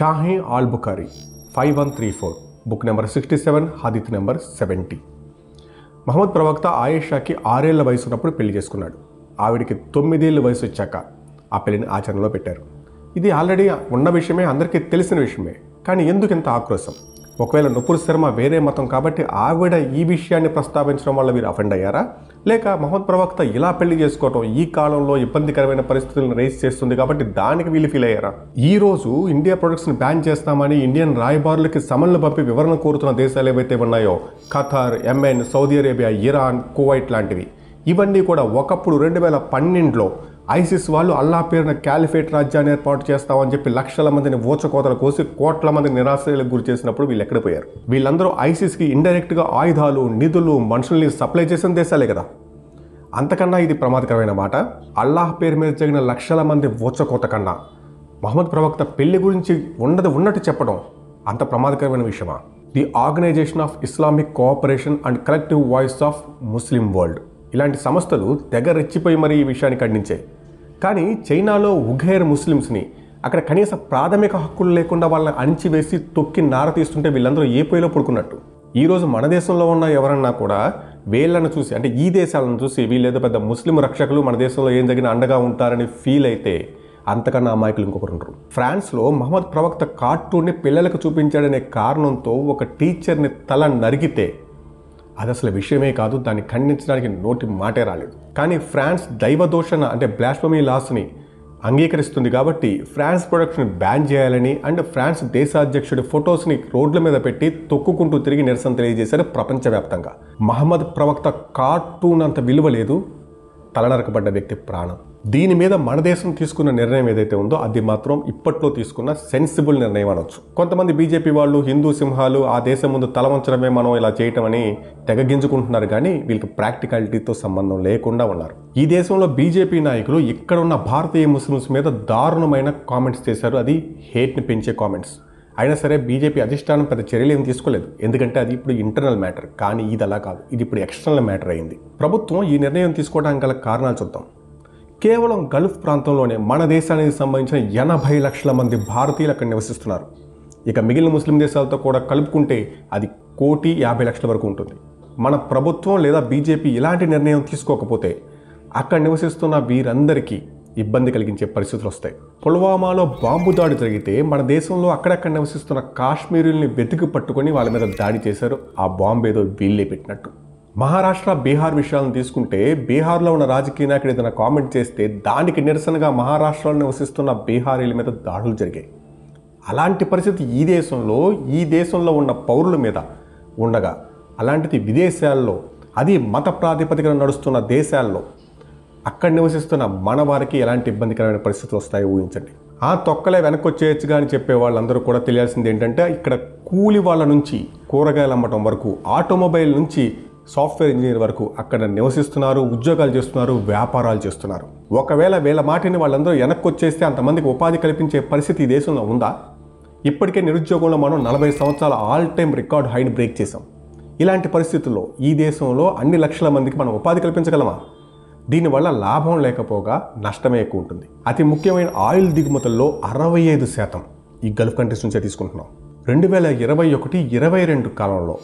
Shahi al Bukhari five one three four book number sixty seven హదిత్ number seventy Muhammad ప్రవక్త ఆయేషాకి ఆరేళ్ల వయసు ఉన్నప్పుడు పెళ్లి చేసుకున్నాడు ఆవిడికి తొమ్మిదేళ్ళ వయసు వచ్చాక ఆ పెళ్లిని ఆచరణలో పెట్టారు ఇది ఆల్రెడీ ఉన్న విషయమే అందరికీ తెలిసిన విషయమే కానీ ఎందుకు ఇంత ఆక్రోశం ఒకవేళ నొప్పుల శర్మ వేరే మతం కాబట్టి ఆవిడ ఈ విషయాన్ని ప్రస్తావించడం వల్ల మీరు అఫెండ్ అయ్యారా లేక మహమ్మద్ ప్రవక్త ఇలా పెళ్లి చేసుకోవటం ఈ కాలంలో ఇబ్బందికరమైన పరిస్థితులను రేస్ చేస్తుంది కాబట్టి దానికి వీళ్ళు ఫీల్ అయ్యారా ఈ రోజు ఇండియా ప్రొడక్ట్స్ని బ్యాన్ చేస్తామని ఇండియన్ రాయబారులకి సమన్లు పంపి వివరణ కోరుతున్న దేశాలు ఏవైతే ఉన్నాయో Qatar Oman Saudi Arabia Iran Kuwait లాంటివి ఇవన్నీ కూడా ఒకప్పుడు రెండు వేల పన్నెండులో ఐసిస్ వాళ్ళు అల్లా పేరున క్యాలిఫేట్ రాజ్యాన్ని ఏర్పాటు చేస్తామని చెప్పి లక్షల మందిని ఓచకోతలు కోసి కోట్ల మంది నిరాశ్రయాలకు గురి చేసినప్పుడు వీళ్ళు ఎక్కడిపోయారు వీళ్ళందరూ ఐసిస్కి ఇండైరెక్ట్గా ఆయుధాలు నిధులు మనుషుల్ని సప్లై చేసిన దేశాలే కదా అంతకన్నా ఇది ప్రమాదకరమైన మాట అల్లాహ్ పేరు మీద జరిగిన లక్షల మంది ఓచకోత కన్నా మహమ్మద్ ప్రవక్త పెళ్లి గురించి ఉన్నది ఉన్నట్టు చెప్పడం అంత ప్రమాదకరమైన విషయమా the Organisation of Islamic Cooperation and collective voice of Muslim world ఇలాంటి సంస్థలు తెగ రెచ్చిపోయి మరీ ఈ విషయాన్ని ఖండించాయి కానీ చైనాలో ఉఘేర్ ముస్లిమ్స్ని అక్కడ కనీస ప్రాథమిక హక్కులు లేకుండా వాళ్ళని అణిచివేసి తొక్కి నార తీస్తుంటే వీళ్ళందరూ ఏ పొయ్యిలో పడుకున్నట్టు ఈరోజు మన దేశంలో ఉన్న ఎవరన్నా కూడా వీళ్ళను చూసి అంటే ఈ దేశాలను చూసి వీళ్ళేదో పెద్ద ముస్లిం రక్షకులు మన దేశంలో ఏం జరిగిన అండగా ఉంటారని ఫీల్ అయితే అంతకన్నా అమాయకులు ఇంకొకరు ఉంటారు ఫ్రాన్స్లో మహమ్మద్ ప్రవక్త కార్టూన్ని పిల్లలకు చూపించాడనే కారణంతో ఒక టీచర్ని తల నరిగితే అది అసలు విషయమే కాదు దాన్ని ఖండించడానికి నోటి మాటే రాలేదు కానీ ఫ్రాన్స్ దైవదోషణ అంటే బ్లాష్మీ లాస్ని అంగీకరిస్తుంది కాబట్టి ఫ్రాన్స్ ప్రొడక్షన్ బ్యాన్ చేయాలని అండ్ ఫ్రాన్స్ దేశాధ్యక్షుడి ఫొటోస్ని రోడ్ల మీద పెట్టి తొక్కుకుంటూ తిరిగి నిరసన తెలియజేశారు ప్రపంచవ్యాప్తంగా మహమ్మద్ ప్రవక్త కార్టూన్ అంత విలువ లేదు తలనరకబడ్డ వ్యక్తి ప్రాణం దీని మీద మన దేశం తీసుకున్న నిర్ణయం ఏదైతే ఉందో అది మాత్రం ఇప్పట్లో తీసుకున్న సెన్సిబుల్ నిర్ణయం అనొచ్చు కొంతమంది బీజేపీ వాళ్ళు హిందూ సింహాలు ఆ దేశం ముందు తల వంచడమే మనం ఇలా చేయటం అని తెగగించుకుంటున్నారు కానీ వీళ్ళకి ప్రాక్టికాలిటీతో సంబంధం లేకుండా ఉన్నారు ఈ దేశంలో బీజేపీ నాయకులు ఇక్కడ ఉన్న భారతీయ ముస్లిమ్స్ మీద దారుణమైన కామెంట్స్ చేశారు అది హేట్ని పెంచే కామెంట్స్ అయినా సరే బీజేపీ అధిష్టానం పెద్ద చర్యలు ఏం తీసుకోలేదు ఎందుకంటే అది ఇప్పుడు ఇంటర్నల్ మ్యాటర్ కానీ ఇది అలా కాదు ఇది ఇప్పుడు ఎక్స్టర్నల్ మ్యాటర్ అయింది ప్రభుత్వం ఈ నిర్ణయం తీసుకోవడానికి గల కారణాలు చూద్దాం కేవలం గల్ఫ్ ప్రాంతంలోనే మన దేశానికి సంబంధించిన ఎనభై లక్షల మంది భారతీయులు అక్కడ నివసిస్తున్నారు ఇక మిగిలిన ముస్లిం దేశాలతో కూడా కలుపుకుంటే అది కోటి యాభై లక్షల వరకు ఉంటుంది మన ప్రభుత్వం లేదా బీజేపీ ఇలాంటి నిర్ణయం తీసుకోకపోతే అక్కడ నివసిస్తున్న వీరందరికీ ఇబ్బంది కలిగించే పరిస్థితులు వస్తాయి పుల్వామాలో బాంబు దాడి జరిగితే మన దేశంలో అక్కడక్కడ నివసిస్తున్న కాశ్మీరుల్ని వెతికి పట్టుకొని వాళ్ళ మీద దాడి చేశారు ఆ బాంబు ఏదో వీళ్ళే పెట్టినట్టు మహారాష్ట్ర బీహార్ విషయాలను తీసుకుంటే బీహార్లో ఉన్న రాజకీయ నాయకుడు ఏదైనా కామెంట్ చేస్తే దానికి నిరసనగా మహారాష్ట్రలో నివసిస్తున్న బీహారీల మీద దాడులు జరిగాయి అలాంటి పరిస్థితి ఈ దేశంలో ఈ దేశంలో ఉన్న పౌరుల మీద ఉండగా అలాంటిది విదేశాల్లో అది మత ప్రాతిపదికన నడుస్తున్న దేశాల్లో అక్కడ నివసిస్తున్న మన వారికి ఎలాంటి ఇబ్బందికరమైన పరిస్థితులు వస్తాయో ఊహించండి ఆ తొక్కలే వెనక్కి వచ్చేయచ్చు అని చెప్పే వాళ్ళందరూ కూడా తెలియాల్సింది ఏంటంటే ఇక్కడ కూలి వాళ్ళ నుంచి కూరగాయలు అమ్మటం వరకు ఆటోమొబైల్ నుంచి సాఫ్ట్వేర్ ఇంజనీర్ వరకు అక్కడ నివసిస్తున్నారు ఉద్యోగాలు చేస్తున్నారు వ్యాపారాలు చేస్తున్నారు ఒకవేళ వేళ మాటిని వాళ్ళందరూ వెనక్కి వచ్చేస్తే అంతమందికి ఉపాధి కల్పించే పరిస్థితి ఈ దేశంలో ఉందా ఇప్పటికే నిరుద్యోగంలో మనం నలభై సంవత్సరాల ఆల్ టైం రికార్డ్ హైని బ్రేక్ చేసాం ఇలాంటి పరిస్థితుల్లో ఈ దేశంలో అన్ని లక్షల మందికి మనం ఉపాధి కల్పించగలమా దీనివల్ల లాభం లేకపోగా నష్టమే ఎక్కువ ఉంటుంది అతి ముఖ్యమైన ఆయిల్ దిగుమతుల్లో అరవై ఐదు శాతం ఈ గల్ఫ్ కంట్రీస్ నుంచే తీసుకుంటున్నాం రెండు వేల ఇరవై ఒకటి ఇరవై రెండు కాలంలో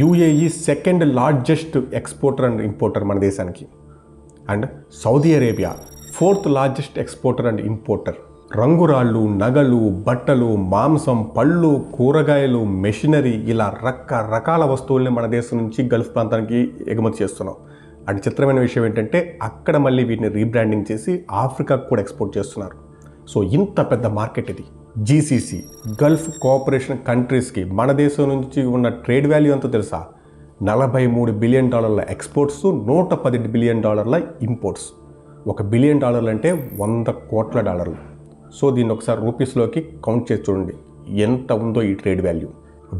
UAE second largest exporter and importer మన దేశానికి and Saudi Arabia fourth largest exporter and importer రంగురాళ్ళు నగలు బట్టలు మాంసం పళ్ళు కూరగాయలు మెషినరీ ఇలా రకరకాల వస్తువుల్ని మన దేశం నుంచి గల్ఫ్ ప్రాంతానికి ఎగుమతి చేస్తున్నాం అండ్ చిత్రమైన విషయం ఏంటంటే అక్కడ మళ్ళీ వీటిని రీబ్రాండింగ్ చేసి ఆఫ్రికాకు కూడా ఎక్స్పోర్ట్ చేస్తున్నారు సో ఇంత పెద్ద మార్కెట్ ఇది జీసీసీ గల్ఫ్ కోఆపరేషన్ కంట్రీస్కి మన దేశం నుంచి ఉన్న ట్రేడ్ వాల్యూ అంతా తెలుసా నలభై మూడు బిలియన్ డాలర్ల ఎక్స్పోర్ట్స్ నూట పది బిలియన్ డాలర్ల ఇంపోర్ట్స్ ఒక బిలియన్ డాలర్లు అంటే వంద కోట్ల డాలర్లు సో దీన్ని ఒకసారి రూపీస్లోకి కౌంట్ చేసి చూడండి ఎంత ఉందో ఈ ట్రేడ్ వాల్యూ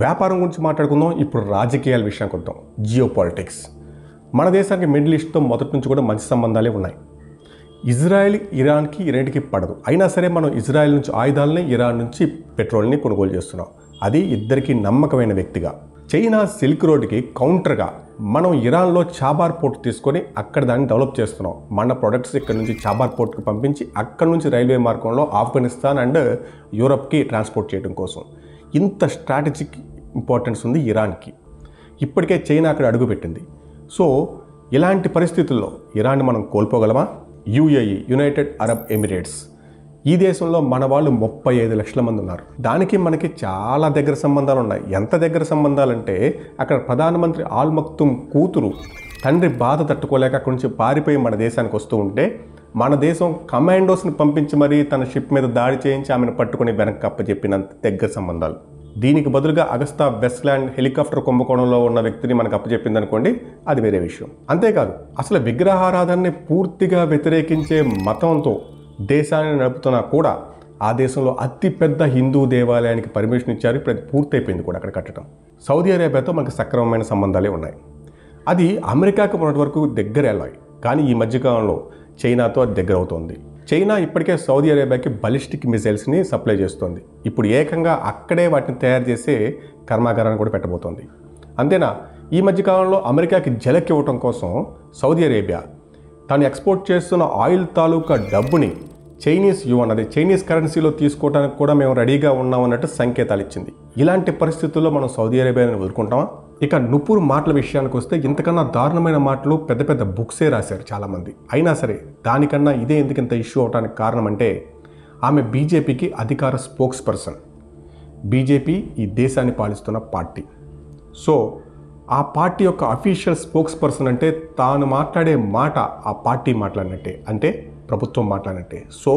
వ్యాపారం గురించి మాట్లాడుకుందాం ఇప్పుడు రాజకీయాల విషయానికి వద్దాం జియో పాలిటిక్స్ మన దేశానికి మిడిల్ ఈస్ట్తో మొదటి నుంచి కూడా మంచి సంబంధాలే ఉన్నాయి ఇజ్రాయెల్ ఇరాన్కి రెండుకి పడదు అయినా సరే మనం ఇజ్రాయెల్ నుంచి ఆయుధాలని ఇరాన్ నుంచి పెట్రోల్ని కొనుగోలు చేస్తున్నాం అది ఇద్దరికి నమ్మకమైన వ్యక్తిగా చైనా సిల్క్ రోడ్కి కౌంటర్గా మనం ఇరాన్లో చాబార్ పోర్ట్ తీసుకొని అక్కడ దాన్ని డెవలప్ చేస్తున్నాం మన ప్రొడక్ట్స్ ఇక్కడ నుంచి చాబార్ పోర్ట్కి పంపించి అక్కడ నుంచి రైల్వే మార్గంలో ఆఫ్ఘనిస్తాన్ అండ్ యూరప్కి ట్రాన్స్పోర్ట్ చేయడం కోసం ఇంత స్ట్రాటజిక్ ఇంపార్టెన్స్ ఉంది ఇరాన్కి ఇప్పటికే చైనా అక్కడ అడుగుపెట్టింది సో ఇలాంటి పరిస్థితుల్లో ఇరాన్ని మనం కోల్పోగలమా యుఏఈ యునైటెడ్ అరబ్ ఎమిరేట్స్ ఈ దేశంలో మన వాళ్ళు ముప్పై ఐదు లక్షల మంది ఉన్నారు దానికి మనకి చాలా దగ్గర సంబంధాలు ఉన్నాయి ఎంత దగ్గర సంబంధాలంటే అక్కడ ప్రధానమంత్రి ఆల్ మక్తుమ్ కూతురు తండ్రి బాధ తట్టుకోలేక అక్కడి నుంచి పారిపోయి మన దేశానికి వస్తూ ఉంటే మన దేశం కమాండోస్ని పంపించి మరీ తన షిప్ మీద దాడి చేయించి ఆమెను పట్టుకుని వెనక్కి అప్పచెప్పినంత దగ్గర సంబంధాలు దీనికి బదులుగా అగస్తా వెస్ట్ల్యాండ్ హెలికాప్టర్ కుంభకోణంలో ఉన్న వ్యక్తిని మనకు అప్పచెప్పింది అనుకోండి అది వేరే విషయం అంతేకాదు అసలు విగ్రహారాధనని పూర్తిగా వ్యతిరేకించే మతంతో దేశాన్ని నడుపుతున్నా కూడా ఆ దేశంలో అతిపెద్ద హిందూ దేవాలయానికి పర్మిషన్ ఇచ్చారు ఇప్పుడు పూర్తి పూర్తయిపోయింది కూడా అక్కడ కట్టడం సౌదీ అరేబియాతో మనకు సక్రమమైన సంబంధాలే ఉన్నాయి అది అమెరికాకు ఉన్నటి వరకు దగ్గర వెళ్ళాయి కానీ ఈ మధ్యకాలంలో చైనాతో అది దగ్గర అవుతుంది చైనా ఇప్పటికే సౌదీ అరేబియాకి బలిస్టిక్ మిసైల్స్ని సప్లై చేస్తోంది ఇప్పుడు ఏకంగా అక్కడే వాటిని తయారు చేసే కర్మాగారాన్ని కూడా పెట్టబోతోంది అంతేనా ఈ మధ్యకాలంలో అమెరికాకి జలక్ ఇవ్వటం కోసం సౌదీ అరేబియా తాను ఎక్స్పోర్ట్ చేస్తున్న ఆయిల్ తాలూకా డబ్బుని చైనీస్ యువన్ అదే చైనీస్ కరెన్సీలో తీసుకోవడానికి కూడా మేము రెడీగా ఉన్నామన్నట్టు సంకేతాలు ఇచ్చింది ఇలాంటి పరిస్థితుల్లో మనం సౌదీ అరేబియాని వదులుకుంటామా ఇక నుపూర్ మాటల విషయానికి వస్తే ఇంతకన్నా దారుణమైన మాటలు పెద్ద పెద్ద బుక్సే రాశారు చాలామంది అయినా సరే దానికన్నా ఇదే ఎందుకు ఇంత ఇష్యూ అవడానికి కారణం అంటే ఆమె బీజేపీకి అధికార స్పోక్స్ పర్సన్ బీజేపీ ఈ దేశాన్ని పాలిస్తున్న పార్టీ సో ఆ పార్టీ యొక్క అఫీషియల్ స్పోక్స్ పర్సన్ అంటే తాను మాట్లాడే మాట ఆ పార్టీ మాట్లాడినట్టే అంటే ప్రభుత్వం మాట్లాడినట్టే సో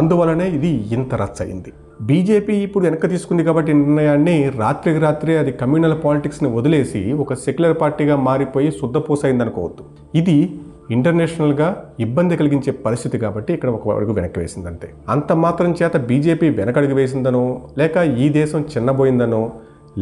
అందువలనే ఇది ఇంత రచ్చ అయింది బీజేపీ ఇప్పుడు వెనక్కి తీసుకుంది కాబట్టి నిర్ణయాన్ని రాత్రికి రాత్రే అది కమ్యూనల్ పాలిటిక్స్ని వదిలేసి ఒక సెక్యులర్ పార్టీగా మారిపోయి శుద్ధపూసైంది అనుకోవద్దు ఇది ఇంటర్నేషనల్గా ఇబ్బంది కలిగించే పరిస్థితి కాబట్టి ఇక్కడ ఒక అడుగు వెనక్కి వేసిందంతే అంత మాత్రం చేత బీజేపీ వెనకడుగు వేసిందనో లేక ఈ దేశం చిన్నబోయిందనో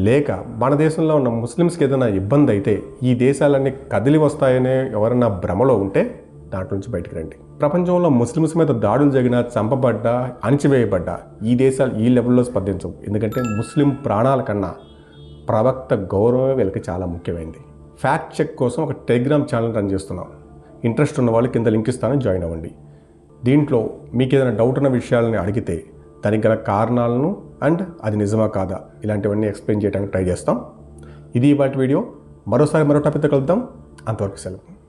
లేక మన దేశంలో ఉన్న ముస్లిమ్స్కి ఏదైనా ఇబ్బంది అయితే ఈ దేశాలన్నీ కదిలి వస్తాయనే ఎవరన్నా భ్రమలో ఉంటే దాంట్లో నుంచి బయటకు రండి ప్రపంచంలో ముస్లిమ్స్ మీద దాడులు జరిగిన చంపబడ్డా అణిచివేయబడ్డా ఈ దేశాలు ఈ లెవెల్లో స్పందించవు ఎందుకంటే ముస్లిం ప్రాణాల కన్నా ప్రవక్త గౌరవమే వీళ్ళకి చాలా ముఖ్యమైనది ఫ్యాక్ట్ చెక్ కోసం ఒక టెలిగ్రామ్ ఛానల్ రన్ చేస్తున్నాం ఇంట్రెస్ట్ ఉన్న వాళ్ళు కింద లింక్ ఇస్తాను జాయిన్ అవ్వండి దీంట్లో మీకు ఏదైనా డౌట్ ఉన్న విషయాలని అడిగితే దానికి గల కారణాలను అండ్ అది నిజమా కాదా ఇలాంటివన్నీ ఎక్స్ప్లెయిన్ చేయడానికి ట్రై చేస్తాం ఇది వాటి వీడియో మరోసారి మరో టాపిక్తో కలుద్దాం అంతవరకు సెలవు